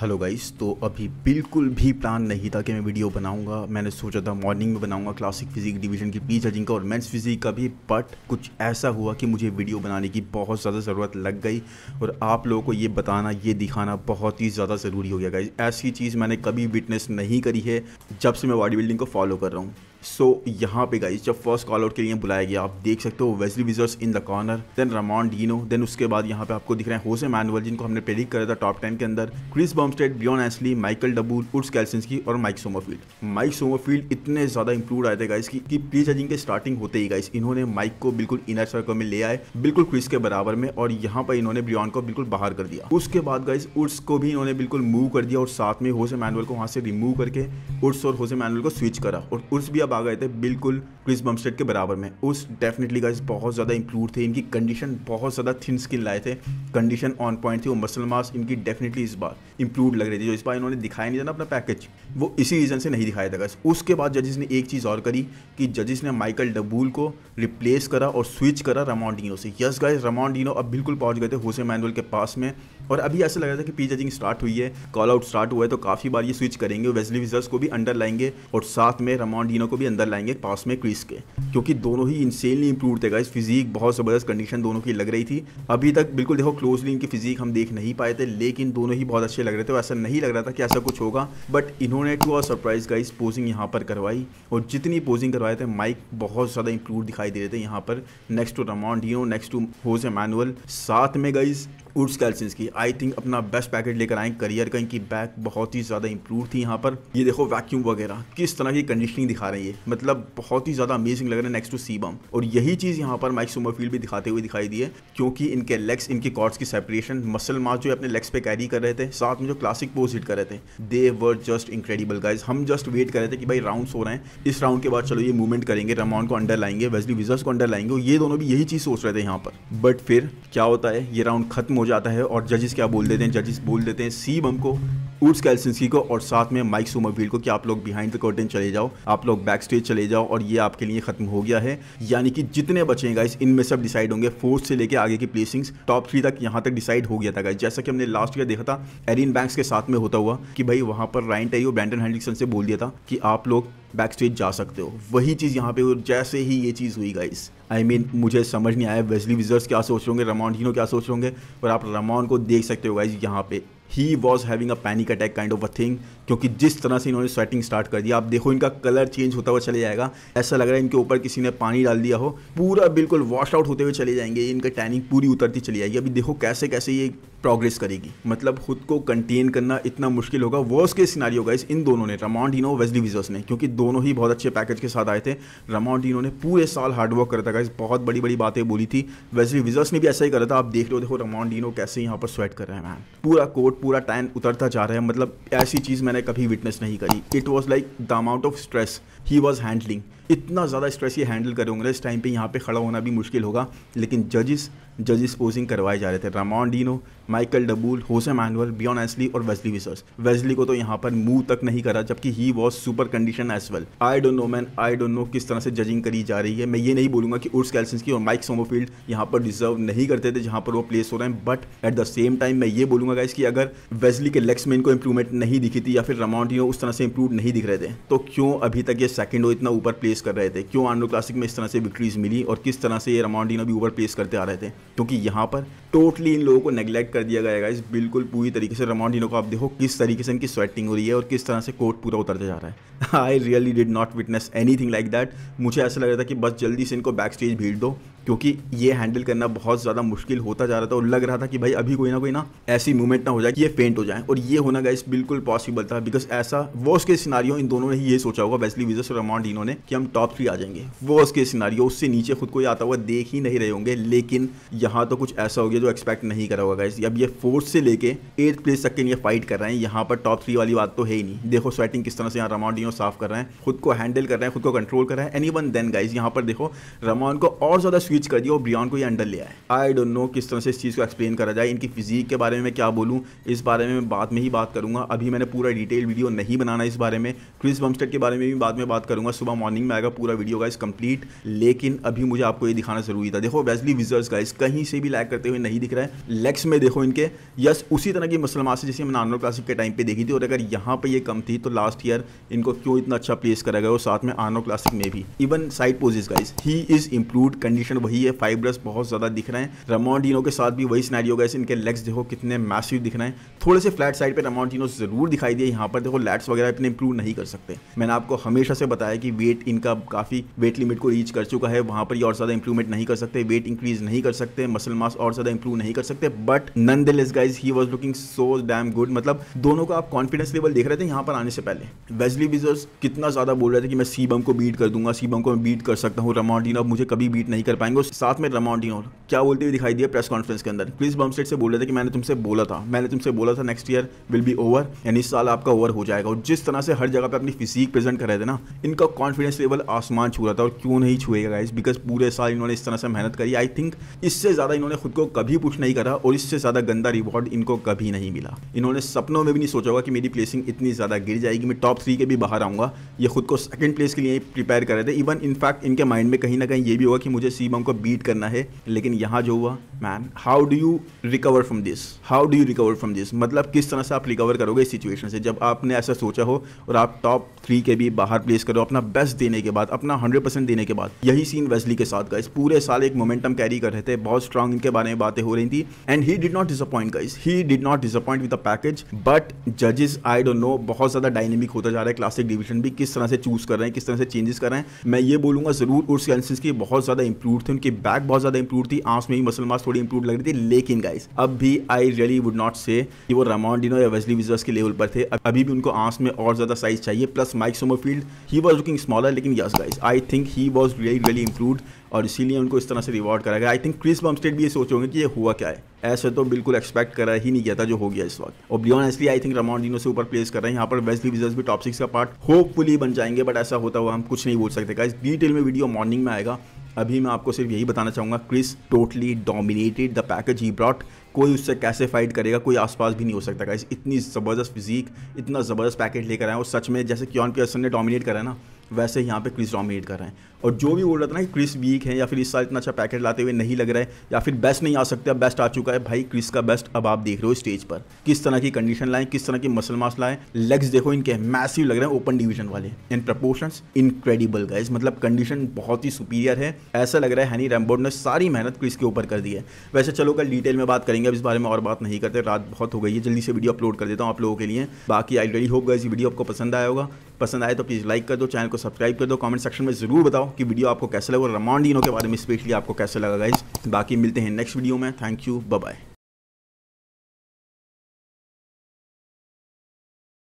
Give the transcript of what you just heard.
hello guys तो अभी बिल्कुल भी प्लान नहीं था कि मैं वीडियो बनाऊंगा मैंने सोचा था मॉर्निंग में बनाऊंगा क्लासिक फिजिक डिवीजन की पी जजिंग का और मेंस फिजिक का भी बट कुछ ऐसा हुआ कि मुझे वीडियो बनाने की बहुत ज़्यादा ज़रूरत लग गई और आप लोगों को ये बताना ये दिखाना बहुत ही ज़्यादा ज़रूरी हो गया गाइज ऐसी चीज़ मैंने कभी विटनेस नहीं करी है जब से मैं बॉडी बिल्डिंग को फॉलो कर रहा हूँ सो so, यहाँ पे गाइज जब फर्स्ट कॉल आउट के लिए बुलाया गया आप देख सकते हो Wesley Vissers in the corner then Ramon Dino then उसके बाद यहाँ पे आपको दिख रहे हैं होसे मैनुअल जिनको हमने प्रेडिक्ट करा था टॉप टेन के अंदर क्रिस बॉम्स्टेड बियॉन एसली माइकल डबूल उर्स कैल्सिंसकी और माइक सोमोफील्ड माइक सोमोफील्ड इतने ज़्यादा इंप्रूव आए थे गाइज की कि प्री जजिंग के स्टार्टिंग होते ही गाइस इन्होंने माइक को बिल्कुल इनर सर्कल में ले आए बिल्कुल क्रिस के बराबर में और यहाँ पर इन्होंने बियॉन को बिल्कुल बाहर कर दिया उसके बाद गाइज उर्स को भी इन्होंने बिल्कुल मूव कर दिया और साथ में होसे मैनुअल को वहां से रिमूव करके उर्स और होसे मैनुअल को स्विच करा और उर्स भी सब आ गए थे बिल्कुल क्रिस बमस्टेड के बराबर में उस डेफिनेटली गाइज बहुत ज़्यादा इंप्रूव थे इनकी कंडीशन बहुत ज़्यादा थिन स्किन लाए थे कंडीशन ऑन पॉइंट थी वो मसल मास इनकी डेफिनेटली इस बार इंप्रूव लग रही थी जो इस बार इन्होंने दिखाया नहीं था ना अपना पैकेज वो इसी रीज़न से नहीं दिखाया था उसके बाद जजेस ने एक चीज़ और करी कि जजेस ने माइकल डबूल को रिप्लेस करा और स्विच करा रमॉन्डिनो से यस गाइस रमॉन्डिनो अब बिल्कुल पहुंच गए थे होसे मैनुअल के पास में और अभी ऐसा लग रहा था कि पी जजिंग स्टार्ट हुई है कॉल आउट स्टार्ट हुआ है तो काफ़ी बार ये स्विच करेंगे वेस्ली विजर्स को भी अंडर लाएंगे और साथ में रमॉन्डिनो को भी अंदर लाएंगे पास में क्रीज के क्योंकि दोनों ही इंसेनली इंप्रूव थे गाइस फिजिक बहुत ज़बरदस्त कंडीशन दोनों की लग रही थी अभी तक बिल्कुल देखो क्लोजली इनकी फिजिक हम देख नहीं पाए थे लेकिन दोनों ही बहुत अच्छे लग रहे थे वैसा नहीं लग रहा था कि ऐसा कुछ होगा बट इन्होंने two are surprise guys posing यहाँ पर करवाई और जितनी पोजिंग करवाए थे माइक बहुत ज़्यादा इंक्लूड दिखाई दे रहे थे यहाँ पर next to Ramon Dino next to Jose Manuel साथ में गाइज उर्स कैल्सिस की आई थिंक अपना बेस्ट पैकेट लेकर आए करियर का इनकी बैक बहुत ही ज़्यादा इंप्रूव थी यहाँ पर ये देखो वैक्यूम वगैरह किस तरह की कंडीशनिंग दिखा रही है मतलब बहुत ही ज़्यादा अमेजिंग लग रहा है नेक्स्ट टू सीबम और यही चीज़ यहाँ पर माइक सुमरफील्ड भी दिखाते हुए दिखाई दिए क्योंकि इनके लेग्स इनके कॉर्ड्स की सेपरेशन मसल मास जो अपने लेग्स पे कैरी कर रहे थे साथ में जो क्लासिक पोज हिट कर रहे थे they were just incredible guys हम जस्ट वेट कर रहे थे कि भाई राउंड्स हो रहे हैं इस राउंड के बाद चलो ये मूवमेंट करेंगे रमाउंड को अंडर लाएंगे वेजली विजर्स को अंडर लाएंगे ये दोनों भी यही चीज़ सोच रहे थे यहाँ पर बट फिर क्या होता है ये राउंड खत्म हो जाता है और जजेस क्या बोल देते हैं जजेस बोल देते हैं सी बम को उर्स कैलसिंसकी को और साथ में माइक सोमरवील को कि आप लोग बिहाइंड द कर्टन चले जाओ आप लोग बैक स्टेज चले जाओ और ये आपके लिए खत्म हो गया है यानी कि जितने बचे हैं गाइस इनमें सब डिसाइड होंगे फोर्थ से लेकर आगे की प्लेसिंग्स टॉप थ्री तक यहाँ तक डिसाइड हो गया था गाइस जैसा कि हमने लास्ट ईयर देखा था एरिन बैंक्स के साथ में होता हुआ कि भाई वहाँ पर राइन टाइ और ब्रैंडन हैंडलिक्सन से बोल दिया था कि आप लोग बैक स्टेज जा सकते हो वही चीज़ यहाँ पे जैसे ही ये चीज़ हुई guys I I mean mean, मुझे समझ नहीं आया वेजली विजर्स क्या सोच रहे होंगे रमॉन हीनो क्या सोच रहे होंगे और आप रमॉन को देख सकते हो गाइज यहाँ पे he was having a panic attack kind of a thing क्योंकि जिस तरह से इन्होंने स्वेटिंग स्टार्ट कर दिया आप देखो इनका कलर चेंज होता हुआ चले जाएगा ऐसा लग रहा है इनके ऊपर किसी ने पानी डाल दिया हो पूरा बिल्कुल वॉश आउट होते हुए चले जाएंगे इनका टैनिंग पूरी उतरती चली जाएगी अभी देखो कैसे कैसे ये प्रोग्रेस करेगी मतलब खुद को कंटेन करना इतना मुश्किल होगा वर्स के होगा इस इन दोनों ने रमॉन्डिनो वेस्ली विजर्स ने क्योंकि दोनों ही बहुत अच्छे पैकेज के साथ आए थे रमॉन्डिनो ने पूरे साल हार्डवर्क करा था इस बहुत बड़ी बड़ी बातें बोली थी वेस्ली विजर्स ने भी ऐसा ही करा था आप देख लो देखो रमॉन्डिनो कैसे यहाँ पर स्वेट कर रहे हैं मैम पूरा कोट पूरा टैन उतरता जा रहा है मतलब ऐसी चीज़ मैंने कभी विटनेस नहीं करी it was like the amount of stress he was handling इतना ज़्यादा स्ट्रेस ये हैंडल होंगे इस टाइम पे यहाँ पे खड़ा होना भी मुश्किल होगा लेकिन जजेस जजेस पोजिंग करवाए जा रहे थे रामॉन डीनो माइकल डबूल होसे मैनुअल बियॉन एसली और वेस्ली विसर्स वेस्ली को तो यहाँ पर मुंह तक नहीं करा जबकि he was super condition as well I don't know man I don't know किस तरह से जजिंग करी जा रही है मैं ये नहीं बोलूंगा कि उर्स की और माइक सोमोफील्ड यहाँ पर डिजर्व नहीं करते थे जहाँ पर वो प्लेस हो रहे हैं but at the same time मैं ये बोलूंगा गाइस कि अगर वेस्ली के लेग्स में इनको इंप्रूवमेंट नहीं दिखी थी या फिर रामॉन डीनो उस तरह से इंप्रूव नहीं दिख रहे थे तो क्यों अभी तक ये सेकेंड हो इतना ऊपर प्लेस फेस कर रहे थे क्यों आंडो क्लासिक में इस तरह से विक्ट्रीज मिली और किस तरह से ये रमाउंडिनो भी ऊपर पेस करते आ रहे थे क्योंकि यहाँ पर टोटली इन लोगों को नेगलेक्ट कर दिया गया इस बिल्कुल पूरी तरीके से रमाउंडिनो को आप देखो किस तरीके से इनकी स्वेटिंग हो रही है और किस तरह से कोर्ट पूरा उतरते जा रहा है I really did not witness anything like that मुझे ऐसा लग रहा था कि बस जल्दी से इनको बैक स्टेज भीड़ दो क्योंकि ये हैंडल करना बहुत ज़्यादा मुश्किल होता जा रहा था और लग रहा था कि भाई अभी कोई ना कोई ना ऐसी मूवमेंट ना हो जाए कि ये फेंट हो जाए और ये होना गाइस बिल्कुल पॉसिबल था बिकॉज ऐसा वो उसके सिनारियो इन दोनों ने ही ये सोचा होगा वैसली विजस और अमाउंट इन्होंने कि हम टॉप थ्री आ जाएंगे वो उसके सिनारियो उससे नीचे खुद को आता हुआ देख ही नहीं रहे होंगे लेकिन यहाँ तो कुछ ऐसा हो गया जो एक्सपेक्ट नहीं करा होगा गाइस अब ये फोर्थ से लेके एट्थ प्लेस तक के लिए फाइट कर रहे हैं यहाँ पर टॉप थ्री वाली बात तो है ही नहीं देखो स्वेटिंग किस तरह से यहाँ रमाउंड इनो साफ कर रहे हैं खुद को हैंडल कर रहे हैं खुद को कंट्रोल कर रहे हैं एनी वन देन गाइज यहाँ पर देखो रमाउंड को और ज़्यादा स्विच कर दिया और ब्रियान को ये अंडर ले आए आई डोंट नो किस तरह से इस चीज़ को एक्सप्लेन करा जाए इनकी फिजिक के बारे में क्या बोलूँ इस बारे में बाद में ही बात करूँगा अभी मैंने पूरा डिटेल वीडियो नहीं बनाना इस बारे में क्रिस बमस्टेड के बारे में भी बाद में बात करूँगा सुबह मॉर्निंग में आएगा पूरा वीडियो गाइस कंप्लीट लेकिन अभी मुझे आपको ये दिखाना जरूरी था देखो वेस्ली विजर्स गाइस कहीं से भी लैक करते हुए नहीं दिख रहा है लेग्स में देखो इनके यस उसी तरह की मसल मास जैसे हमने नानो क्लासिक के टाइम पर देखी थी और अगर यहाँ पर यह कम थी तो लास्ट ईयर इनको क्यों इतना अच्छा प्लेस करा गया और साथ में आनो क्लासिक में भी even side poses guys he is improve condition वही है फाइव ब्रस बहुत ज़्यादा दिख रहे हैं रमोडीनो के साथ भी वही स्नैरियो गए इनके लेग्स देखो कितने मैसिव दिख रहे हैं थोड़े से फ्लैट साइड पर रमोडीनो जरूर दिखाई दिए यहाँ पर देखो लैट्स वगैरह इतने इंप्रूव नहीं कर सकते मैंने आपको हमेशा से बताया कि वेट इनका काफ़ी वेट लिमिट को रीच कर चुका है वहां पर ये और ज़्यादा इंप्रूवमेंट नहीं कर सकते वेट इंक्रीज नहीं कर सकते मसल मास और ज़्यादा इंप्रूव नहीं कर सकते but none the guys he was looking so damn good मतलब दोनों का आप कॉन्फिडेंस लेवल देख रहे थे यहाँ पर आने से पहले वेजली बिजर्स कितना ज़्यादा बोल रहे थे कि मैं सीबम को बीट कर दूंगा सीबम को मैं बीट कर सकता हूँ रमाडीन अब मुझे कभी बीट नहीं कर पाएंगे मैंगो साथ में और क्या बोलते हुए दिखाई दिया प्रेस कॉन्फ्रेंस के अंदर क्रिस बमस्टेड से बोल रहे थे कि मैंने तुमसे बोला था मैंने तुमसे बोला था next year will be over यानी इस साल आपका ओवर हो जाएगा और जिस तरह से हर जगह पे अपनी फिजिक प्रेजेंट कर रहे थे ना इनका कॉन्फिडेंस लेवल आसमान छू रहा था और क्यों नहीं छुएगा गाइस बिकॉज पूरे साल इन्होंने इस तरह से मेहनत करी आई थिंक इससे ज़्यादा इन्होंने खुद को कभी पुष नहीं करा और इससे ज़्यादा गंदा रिवॉर्ड इनको कभी नहीं मिला इन्होंने सपनों में भी नहीं सोचा होगा कि मेरी प्लेसिंग इतनी ज़्यादा गिर जाएगी मैं टॉप थ्री के भी बाहर आऊंगा ये खुद को सेकंड प्लेस के लिए प्रिपेयर कर रहे थे इवन इनफैक्ट इनके माइंड में कहीं ना कहीं ये भी होगा कि मुझे सी हमको बीट करना है लेकिन यहाँ जो हुआ man how do you recover from this how do you recover from this मतलब किस तरह से आप रिकवर करोगे इस सिचुएशन से जब आपने ऐसा सोचा हो और आप टॉप थ्री के भी बाहर प्लेस करो अपना बेस्ट देने के बाद अपना हंड्रेड देने के बाद यही सीन वेस्ली के साथ गाइस पूरे साल एक मोमेंटम कैरी कर रहे थे बहुत स्ट्रांग इनके बारे में बातें हो रही थी and he did not disappoint guys he did not disappoint with the package but जजेस आई डोंट नो बहुत ज़्यादा डायनेमिक होता जा रहा है क्लासिक डिवीजन भी किस तरह से चूज कर रहे हैं किस तरह से चेंजेस कर रहे हैं मैं ये बोलूंगा जरूर उर्स की बहुत ज़्यादा इंप्रूव थे उनकी बैक बहुत ज़्यादा इंप्रूव थी आंस में भी मसल मास थोड़ी इंप्रूव लग रही थी लेकिन गाइस अब भी आई रियली वुड नॉट से कि वो रामाउंडिनो या वेस्ली विजर्स के लेवल पर थे अभी भी उनको आंस में और ज़्यादा साइज चाहिए plus Mike Sommerfeld he was looking smaller लेकिन yes guys I think he was really really improve और इसीलिए उनको इस तरह से रिवॉर्ड करा गया आई थिंक क्रिस बमस्टेड भी ये सोच होंगे कि ये हुआ क्या है ऐसे तो बिल्कुल एक्सपेक्ट करा ही नहीं गया था जो हो गया इस वक्त और बियॉन एसली आई थिंक रमॉन्डिनो से ऊपर प्लेस कर रहे हैं यहाँ पर वेस्ली विजर्स भी टॉप सिक्स का पार्ट होपफुली बन जाएंगे बट ऐसा होता हुआ हम कुछ नहीं बोल सकते इस डिटेल में वीडियो मॉर्निंग में आएगा अभी मैं आपको सिर्फ यही बताना चाहूँगा Chris totally dominated the package he brought कोई उससे कैसे फाइट करेगा कोई आसपास भी नहीं हो सकता इतनी ज़बरदस्त फिजीक इतना ज़बरदस्त पैकेज लेकर आए और सच में जैसे क्यों पियर्सन ने डोमिनेट करा ना वैसे यहाँ पे क्रिस डॉमिनेट कर रहे हैं और जो भी बोल रहा था ना कि क्रिस वीक है या फिर इस साल इतना अच्छा पैकेट लाते हुए नहीं लग रहा है या फिर बेस्ट नहीं आ अब बेस्ट आ चुका है भाई क्रिस का बेस्ट अब आप देख रहे हो स्टेज पर किस तरह की कंडीशन लाएं किस तरह की मसल मास लाएं लेग्स देखो इनके मैसिव लग रहे हैं ओपन डिवीजन वाले इन प्रपोर्शन इनक्रेडिबल गाइज मतलब कंडीशन बहुत ही सुपीरियर है ऐसा लग रहा है हैनी रैमबोर्ड ने सारी मेहनत क्रिस के ऊपर कर दी है वैसे चलो कल डिटेल में बात करेंगे अब इस बारे में और बात नहीं करते रात बहुत हो गई है जल्दी से वीडियो अपलोड कर देता हूँ आप लोगों के लिए बाकी I ready hope guys video आपको पसंद आया होगा पसंद आए तो प्लीज़ लाइक कर दो चैनल को सब्सक्राइब कर दो कमेंट सेक्शन में ज़रूर बताओ कि वीडियो आपको कैसा लगा और रमांडीनों के बारे में स्पेशली आपको कैसा लगा गाइज बाकी मिलते हैं नेक्स्ट वीडियो में थैंक यू बाय